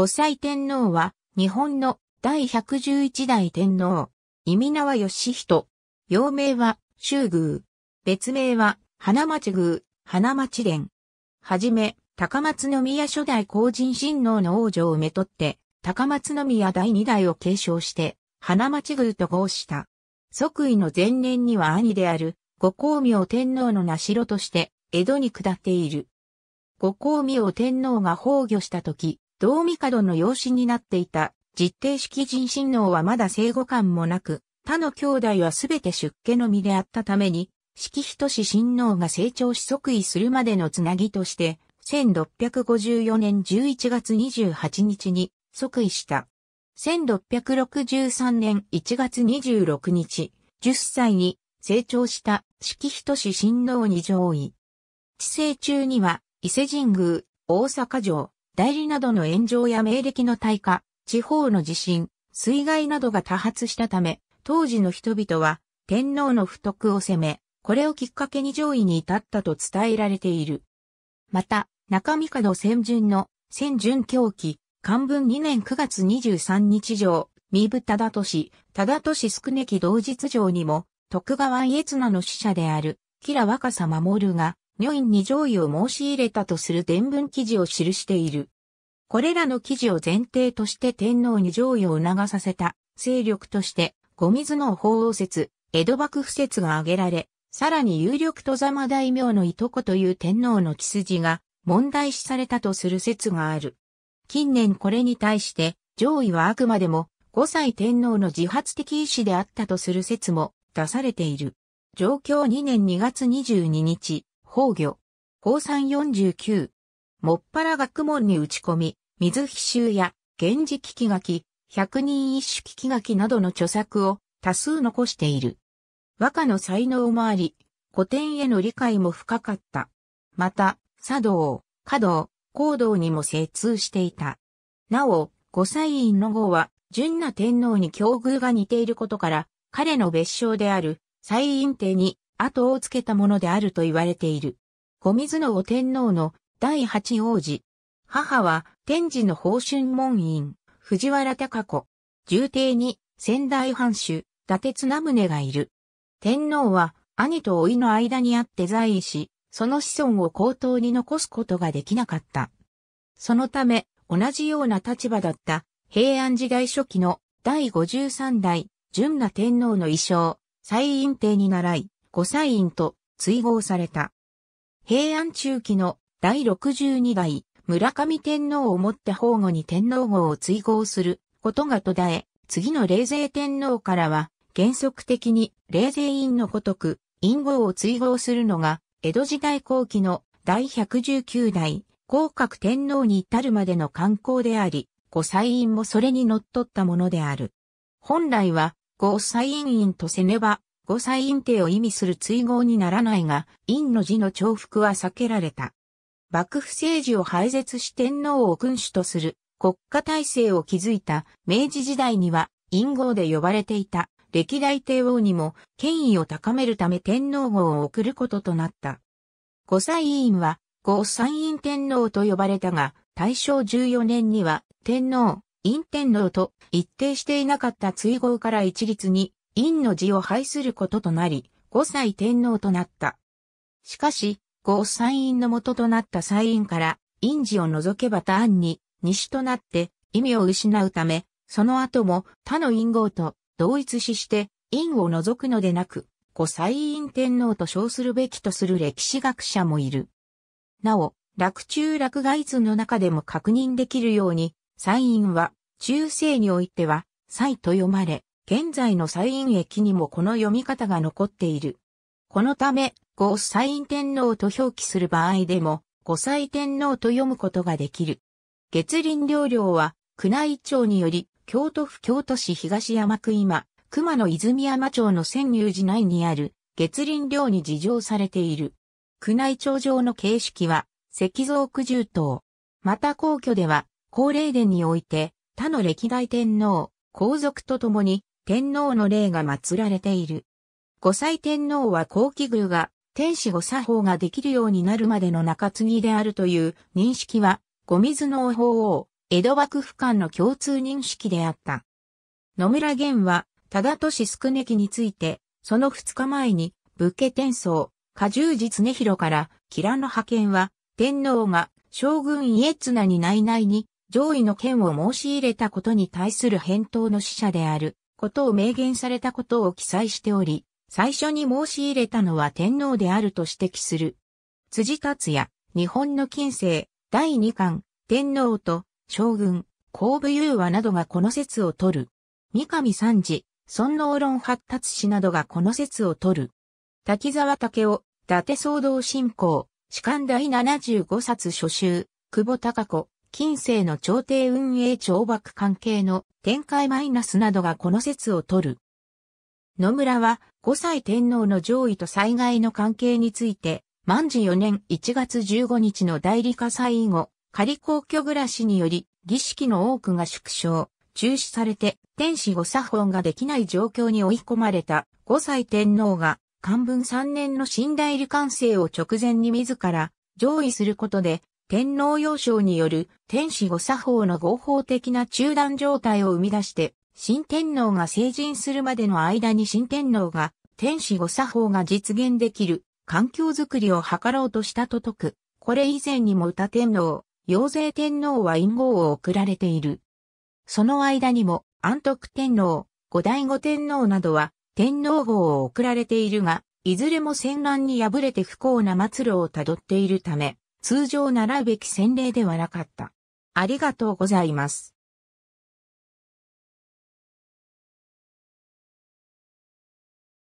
五歳天皇は、日本の第111代天皇。意味名は義人。幼名は、周宮。別名は、花町宮、花町連。はじめ、高松宮初代皇人親王の王女をめとって、高松宮第二代を継承して、花町宮と号した。即位の前年には兄である、五光明天皇の名城として、江戸に下っている。五光明天皇が崩御した時、銅帝の養子になっていた実定式人親王はまだ生後感もなく、他の兄弟はすべて出家の身であったために、式人氏親王が成長し即位するまでのつなぎとして、1654年11月28日に即位した。1663年1月26日、10歳に成長した式人氏親王に上位。治世中には伊勢神宮、大阪城、代理などの炎上や明暦の大化、地方の地震、水害などが多発したため、当時の人々は天皇の不徳を責め、これをきっかけに上位に至ったと伝えられている。また、中三門先順の先順狂気、漢文2年9月23日上、三部忠俊、忠俊少ねき同日上にも、徳川家綱の使者である、吉良若狭守が、女院に上位を申し入れたとする伝文記事を記している。これらの記事を前提として天皇に上位を促させた勢力として、五水の法王説、江戸幕府説が挙げられ、さらに有力とざま大名のいとこという天皇の血筋が問題視されたとする説がある。近年これに対して、上位はあくまでも五歳天皇の自発的意思であったとする説も出されている。状況2年2月22日、工御高三49。もっぱら学問に打ち込み、水飛集や、源氏聞き書き、百人一首聞き書きなどの著作を多数残している。和歌の才能もあり、古典への理解も深かった。また、茶道、華道、行動にも精通していた。なお、五歳院の号は、純な天皇に境遇が似ていることから、彼の別称である、西院帝に後をつけたものであると言われている。小水のお天皇の第八王子。母は天智の宝春門院、藤原隆子。重帝に仙台藩主、伊達綱宗がいる。天皇は兄といの間にあって在位し、その子孫を口頭に残すことができなかった。そのため、同じような立場だった平安時代初期の第53代、純奈天皇の衣装、再院帝に習い、御祭院と追合された。平安中期の第62代村上天皇をもって保護に天皇号を追合することが途絶え、次の霊勢天皇からは原則的に霊勢院のごとく院号を追合するのが江戸時代後期の第119代広角天皇に至るまでの観光であり、御祭院もそれに則っったものである。本来は、御祭院院とせねば五歳院定を意味する追号にならないが、院の字の重複は避けられた。幕府政治を廃絶し天皇を君主とする国家体制を築いた明治時代には、院号で呼ばれていた歴代帝王にも権威を高めるため天皇号を送ることとなった。五歳院は、五三院天皇と呼ばれたが、大正14年には天皇、院天皇と一定していなかった追号から一律に院の字を拝することとなり、五歳天皇となった。しかし、五歳院の元となった歳院から、院寺を除けば他案に、西となって、意味を失うため、その後も他の院号と同一視して、院を除くのでなく、五歳院天皇と称するべきとする歴史学者もいる。なお、落中落外図の中でも確認できるように、歳院は、中世においては、歳と読まれ、現在の西院駅にもこの読み方が残っている。このため、サ西院天皇と表記する場合でも、サ西天皇と読むことができる。月林領領は、宮内庁により、京都府京都市東山区今、熊野泉山町の仙入寺内にある、月林領に事情されている。宮内庁上の形式は、石像九十等。また皇居では、高齢殿において、他の歴代天皇、皇族と共に、天皇の霊が祀られている。五歳天皇は後期宮が天使御作法ができるようになるまでの中継ぎであるという認識は、五水の法王、江戸幕府間の共通認識であった。野村玄は、忠市宿根木について、その二日前に、武家転送、加重実常広から、吉良の派遣は、天皇が将軍家綱に内々に上位の権を申し入れたことに対する返答の使者である。ことを明言されたことを記載しており、最初に申し入れたのは天皇であると指摘する。辻達也、日本の近世、第二巻、天皇と将軍、皇部優和などがこの説を取る。三上三次、尊王論発達史などがこの説を取る。滝沢武夫、伊達騒動信仰、史官第75冊初集、久保孝子、近世の朝廷運営懲罰関係の展開マイナスなどがこの説を取る。野村は五歳天皇の上位と災害の関係について、万事四年1月15日の代理火災以後、仮皇居暮らしにより、儀式の多くが縮小、中止されて、天使御作法ができない状況に追い込まれた五歳天皇が、漢文三年の新代理完成を直前に自ら上位することで、天皇要少による天使御作法の合法的な中断状態を生み出して、新天皇が成人するまでの間に新天皇が天使御作法が実現できる環境づくりを図ろうとしたと説く。これ以前にも歌天皇、陽勢天皇は陰号を送られている。その間にも安徳天皇、後醍醐天皇などは天皇号を送られているが、いずれも戦乱に敗れて不幸な末路をたどっているため、通常習うべき洗礼ではなかった。ありがとうございます。